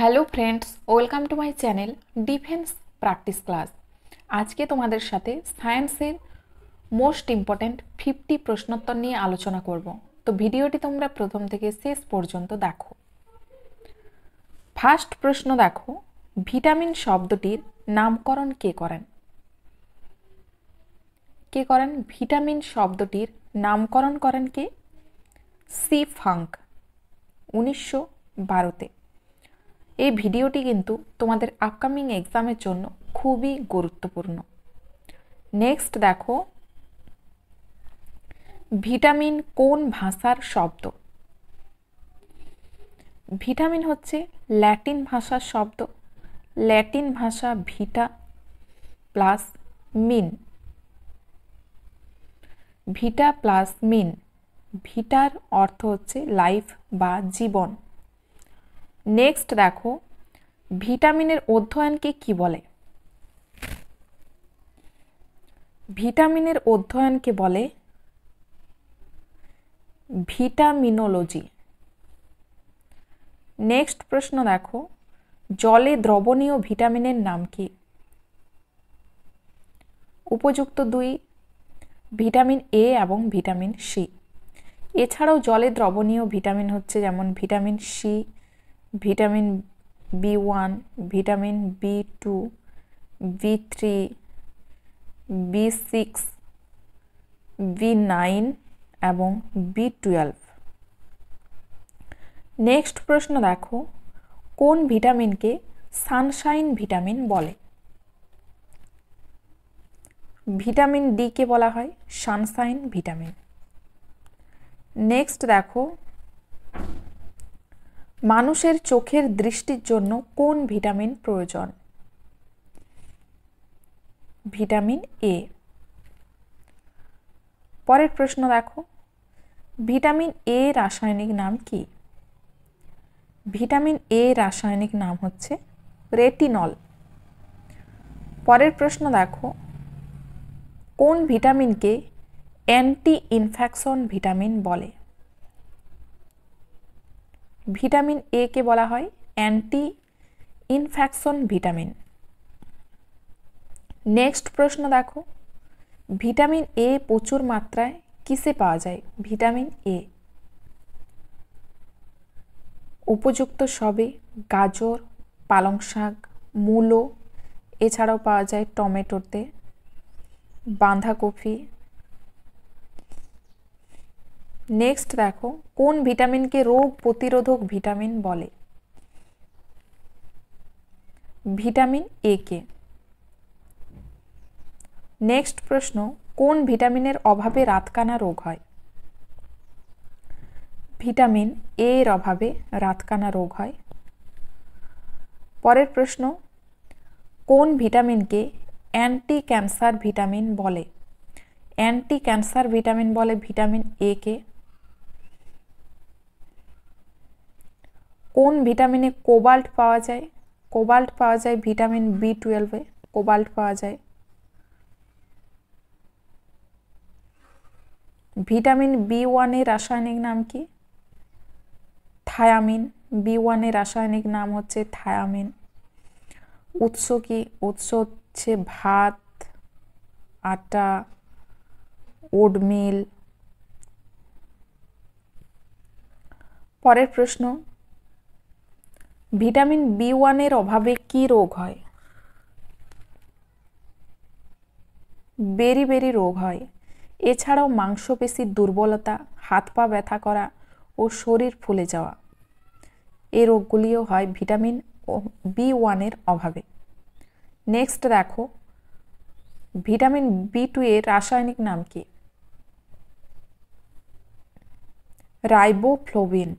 Hello friends welcome to my channel defence practice class আজকে তোমাদের সাথে সায়েন্সের মোস্ট ইম্পর্ট্যান্ট ফিফটি প্রশ্নোত্তর নিয়ে আলোচনা করব তো ভিডিওটি তোমরা প্রথম থেকে শেষ পর্যন্ত দেখো ফার্স্ট প্রশ্ন দেখো ভিটামিন শব্দটির নামকরণ কে করেন কে করেন ভিটামিন শব্দটির নামকরণ করেন কে সি ফাঙ্ক উনিশশো বারোতে এই ভিডিওটি কিন্তু তোমাদের আপকামিং এক্সামের জন্য খুবই গুরুত্বপূর্ণ নেক্সট দেখো ভিটামিন কোন ভাষার শব্দ ভিটামিন হচ্ছে ল্যাটিন ভাষার শব্দ ল্যাটিন ভাষা ভিটা প্লাস মিন ভিটা প্লাস মিন ভিটার অর্থ হচ্ছে লাইফ বা জীবন নেক্সট দেখো ভিটামিনের অধ্যয়নকে কি বলে ভিটামিনের অধ্যয়নকে বলে ভিটামিনোলজি নেক্সট প্রশ্ন দেখো জলে দ্রবণীয় ভিটামিনের নাম কি উপযুক্ত দুই ভিটামিন এ এবং ভিটামিন সি এছাড়াও জলে দ্রবণীয় ভিটামিন হচ্ছে যেমন vitamin C vitamin B one vitamin B two B three B six B nine এবং বি টুয়েলভ নেক্সট প্রশ্ন দেখো কোন ভিটামিনকে সানশাইন ভিটামিন বলে ভিটামিন ডিকে বলা হয় সানশাইন ভিটামিন নেক্সট দেখো মানুষের চোখের দৃষ্টির জন্য কোন ভিটামিন প্রয়োজন ভিটামিন এ পরের প্রশ্ন দেখো ভিটামিন এ রাসায়নিক নাম কি ভিটামিন এ রাসায়নিক নাম হচ্ছে রেটিনল পরের প্রশ্ন দেখো কোন ভিটামিনকে অ্যান্টি ইনফ্যাকশন ভিটামিন বলে ভিটামিন এ কে বলা হয় অ্যান্টি ইনফ্যাকশন ভিটামিন নেক্সট প্রশ্ন দেখো ভিটামিন এ প্রচুর মাত্রায় কিসে পাওয়া যায় ভিটামিন এ উপযুক্ত সবে গাজর পালং শাক মূলো এছাড়াও পাওয়া যায় টমেটোতে বাঁধাকপি নেক্সট দেখো কোন ভিটামিনকে রোগ প্রতিরোধক ভিটামিন বলে ভিটামিন এ কে নেক্সট প্রশ্ন কোন ভিটামিনের অভাবে রাতকানা রোগ হয় ভিটামিন এ এর অভাবে রাতকানা রোগ হয় পরের প্রশ্ন কোন ভিটামিনকে অ্যান্টি ক্যান্সার ভিটামিন বলে অ্যান্টি ক্যান্সার ভিটামিন বলে ভিটামিন এ কে কোন ভিটামিনে কোবাল্ট পাওয়া যায় কোবাল্ট পাওয়া যায় ভিটামিন বি টুয়েলভে কোবাল্ট পাওয়া যায় ভিটামিন বি ওয়ানের রাসায়নিক নাম কি থায়ামিন বি ওয়ানের রাসায়নিক নাম হচ্ছে থায়ামিন উৎস কি উৎস হচ্ছে ভাত আটা ওডমিল পরের প্রশ্ন ভিটামিন বি ওয়ানের অভাবে কি রোগ হয় বেরি বেরি রোগ হয় এছাড়াও মাংসপেশির দুর্বলতা হাত পা ব্যথা করা ও শরীর ফুলে যাওয়া এই রোগগুলিও হয় ভিটামিন বি ওয়ানের অভাবে নেক্সট দেখো ভিটামিন বি টু এর রাসায়নিক নাম কি রাইবোফ্লোবিন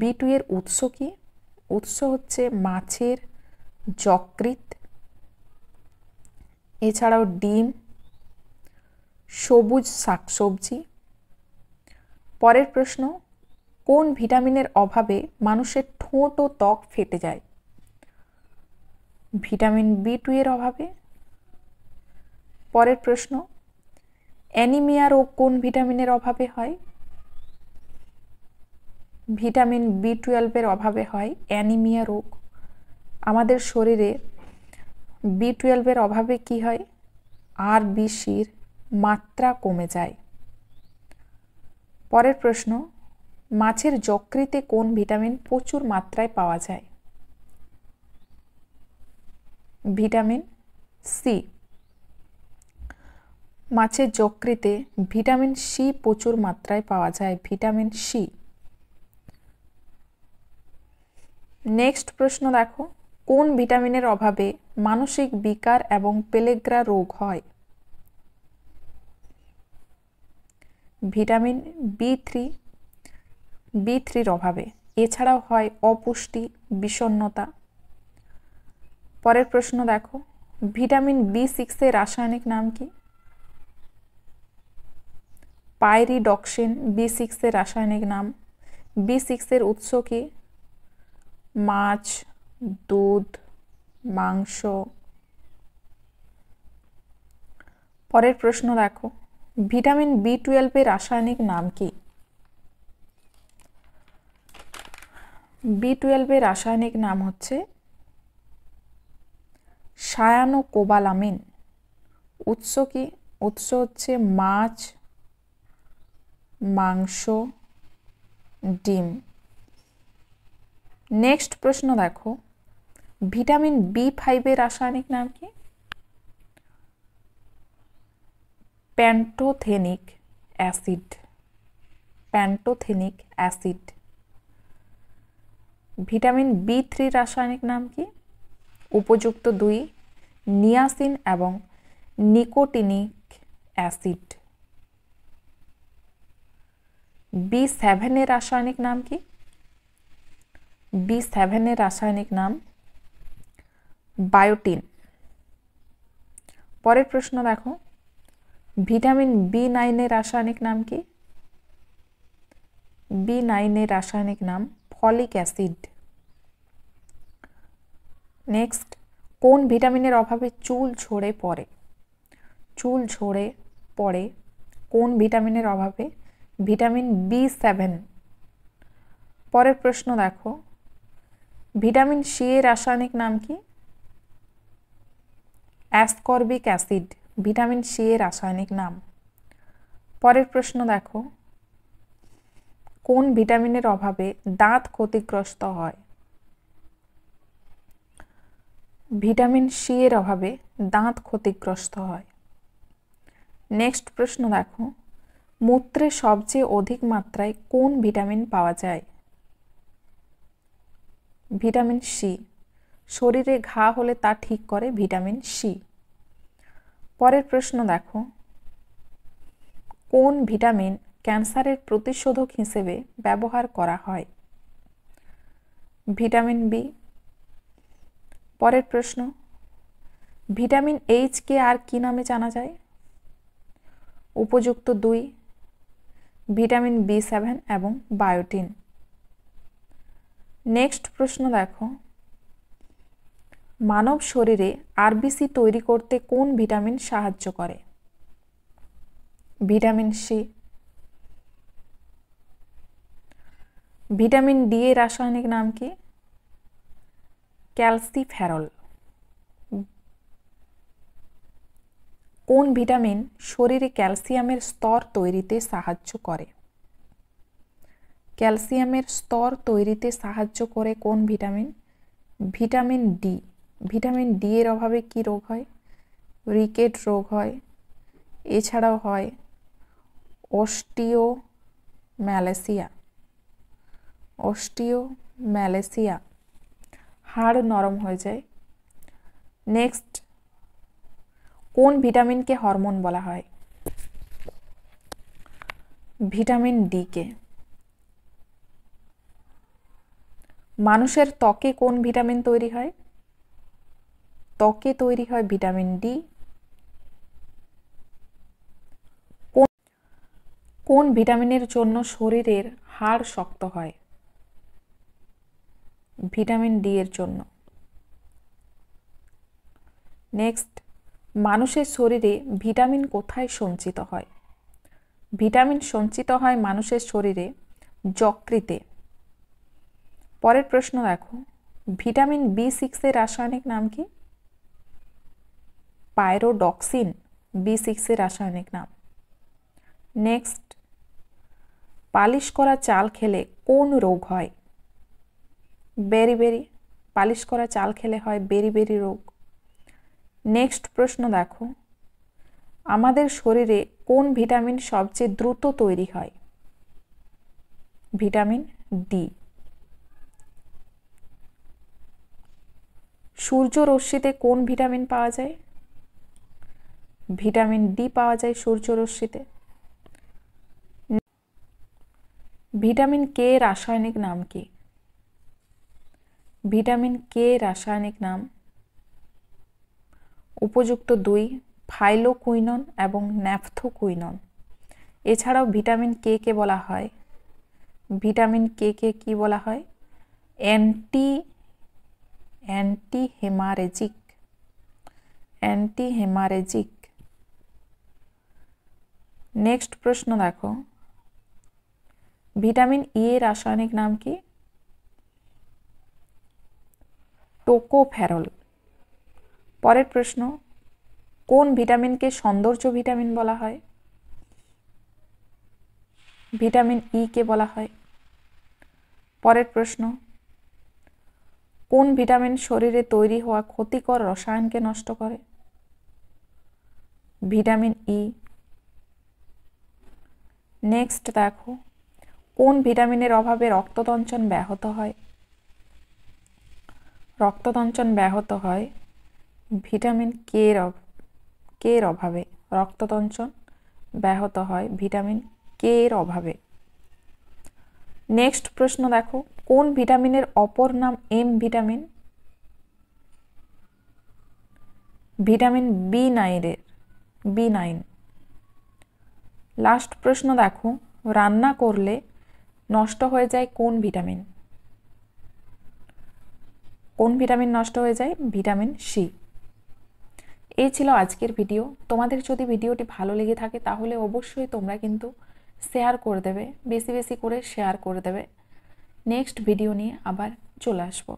বি টু এর উৎস কী উৎস হচ্ছে মাছের যকৃত এছাড়াও ডিম সবুজ শাকসবজি পরের প্রশ্ন কোন ভিটামিনের অভাবে মানুষের ঠোঁট ও ত্বক ফেটে যায় ভিটামিন বি টু এর অভাবে পরের প্রশ্ন অ্যানিমিয়া রোগ কোন ভিটামিনের অভাবে হয় ভিটামিন বি টুয়েলভের অভাবে হয় অ্যানিমিয়া রোগ আমাদের শরীরে বি টুয়েলভের অভাবে কি হয় আর বিসির মাত্রা কমে যায় পরের প্রশ্ন মাছের যকৃতে কোন ভিটামিন প্রচুর মাত্রায় পাওয়া যায় ভিটামিন সি মাছের যকৃতে ভিটামিন সি প্রচুর মাত্রায় পাওয়া যায় ভিটামিন সি নেক্সট প্রশ্ন দেখো কোন ভিটামিনের অভাবে মানসিক বিকার এবং পেলেগ্রা রোগ হয় ভিটামিন বি থ্রি বি থ্রির অভাবে এছাড়াও হয় অপুষ্টি বিষণ্নতা পরের প্রশ্ন দেখো ভিটামিন বি সিক্সের রাসায়নিক নাম কি পাইরিডক্সিন বি সিক্সের রাসায়নিক নাম বি সিক্সের উৎস কি মাছ দুধ মাংস পরের প্রশ্ন দেখো ভিটামিন বি টুয়েলভের রাসায়নিক নাম কি বি টুয়েলভের রাসায়নিক নাম হচ্ছে সায়ানো কোবালামিন উৎস কি উৎস হচ্ছে মাছ মাংস ডিম নেক্সট প্রশ্ন দেখো ভিটামিন বি ফাইভের রাসায়নিক নাম কি pantothenic acid pantothenic acid vitamin B three রাসায়নিক নাম কি উপযুক্ত দুই নিয়াসিন এবং নিকোটিনিক অ্যাসিড বি সেভেনের রাসায়নিক নাম কি বি সেভেনের রাসায়নিক নাম বায়োটিন পরের প্রশ্ন দেখো ভিটামিন বি নাইনের রাসায়নিক নাম কি বি নাইনের রাসায়নিক নাম ফলিক অ্যাসিড নেক্সট কোন ভিটামিনের অভাবে চুল ঝরে পড়ে চুল ঝরে পড়ে কোন ভিটামিনের অভাবে ভিটামিন বি সেভেন পরের প্রশ্ন দেখো ভিটামিন সি এর রাসায়নিক নাম কি অ্যাসকর্বিক অ্যাসিড ভিটামিন সি এর রাসায়নিক নাম পরের প্রশ্ন দেখো কোন ভিটামিনের অভাবে দাঁত ক্ষতিগ্রস্ত হয় ভিটামিন সি এর অভাবে দাঁত ক্ষতিগ্রস্ত হয় নেক্সট প্রশ্ন দেখো মূত্রে সবচেয়ে অধিক মাত্রায় কোন ভিটামিন পাওয়া যায় ভিটামিন সি শরীরে ঘা হলে তা ঠিক করে ভিটামিন সি পরের প্রশ্ন দেখো কোন ভিটামিন ক্যান্সারের প্রতিশোধক হিসেবে ব্যবহার করা হয় ভিটামিন বি পরের প্রশ্ন ভিটামিন এইচকে আর কি নামে জানা যায় উপযুক্ত দুই ভিটামিন বি সেভেন এবং বায়োটিন নেক্সট প্রশ্ন দেখো মানব শরীরে আরবিসি তৈরি করতে কোন ভিটামিন সাহায্য করে ভিটামিন সি ভিটামিন ডি এর রাসায়নিক নাম কি ক্যালসিফেরল কোন ভিটামিন শরীরে ক্যালসিয়ামের স্তর তৈরিতে সাহায্য করে ক্যালসিয়ামের স্তর তৈরিতে সাহায্য করে কোন vitamin vitamin D vitamin D এর অভাবে কি রোগ হয় রিকেট রোগ হয় এছাড়াও হয় অস্টিও ম্যালেসিয়া অস্টিও ম্যালেসিয়া হাড় নরম হয়ে যায় নেক্সট কোন ভিটামিনকে হরমোন বলা হয় ভিটামিন ডিকে মানুষের ত্বকে কোন ভিটামিন তৈরি হয় ত্বকে তৈরি হয় ভিটামিন ডি কোন ভিটামিনের জন্য শরীরের হাড় শক্ত হয় ভিটামিন ডি এর জন্য নেক্সট মানুষের শরীরে ভিটামিন কোথায় সঞ্চিত হয় ভিটামিন সঞ্চিত হয় মানুষের শরীরে যকৃতে পরের প্রশ্ন দেখো ভিটামিন বি সিক্সের রাসায়নিক নাম কি পাইরোডক্সিন বি সিক্সের রাসায়নিক নাম নেক্সট পালিশ করা চাল খেলে কোন রোগ হয় বেরি বেরি পালিশ করা চাল খেলে হয় বেরি বেরি রোগ নেক্সট প্রশ্ন দেখো আমাদের শরীরে কোন ভিটামিন সবচেয়ে দ্রুত তৈরি হয় ভিটামিন ডি সূর্যরশ্মিতে কোন ভিটামিন পাওয়া যায় ভিটামিন ডি পাওয়া যায় সূর্যরশ্মিতে ভিটামিন কে রাসায়নিক নাম কি ভিটামিন কে রাসায়নিক নাম উপযুক্ত দুই ফাইলোকুইনন এবং ন্যাফথোকুইনন এছাড়াও ভিটামিন কে কে বলা হয় ভিটামিন কে কে কী বলা হয় অ্যান্টি অ্যান্টিহেমারেজিক অ্যান্টিহেমারেজিক নেক্সট প্রশ্ন দেখো ভিটামিন ই e এর রাসায়নিক নাম কি টোকোফেরল পরের প্রশ্ন কোন ভিটামিনকে সৌন্দর্য ভিটামিন বলা হয় ভিটামিন ই e কে বলা হয় পরের প্রশ্ন কোন ভিটামিন শরীরে তৈরি হওয়া ক্ষতিকর রসায়নকে নষ্ট করে ভিটামিন ই e. নেক্সট দেখো কোন ভিটামিনের অভাবে রক্তদঞ্চন ব্যাহত হয় রক্ততঞ্চন ব্যাহত হয় ভিটামিন কে কে এর অভাবে রক্তদঞ্চন ব্যাহত হয় ভিটামিন কে এর অভাবে নেক্সট প্রশ্ন দেখো কোন ভিটামিনের অপর নাম এম ভিটামিন ভিটামিন বি নাইনের বি নাইন লাস্ট প্রশ্ন দেখো রান্না করলে নষ্ট হয়ে যায় কোন ভিটামিন কোন ভিটামিন নষ্ট হয়ে যায় ভিটামিন সি এই ছিল আজকের ভিডিও তোমাদের যদি ভিডিওটি ভালো লেগে থাকে তাহলে অবশ্যই তোমরা কিন্তু শেয়ার করে দেবে বেশি বেশি করে শেয়ার করে দেবে নেক্সট ভিডিও নিয়ে আবার চলে আসবো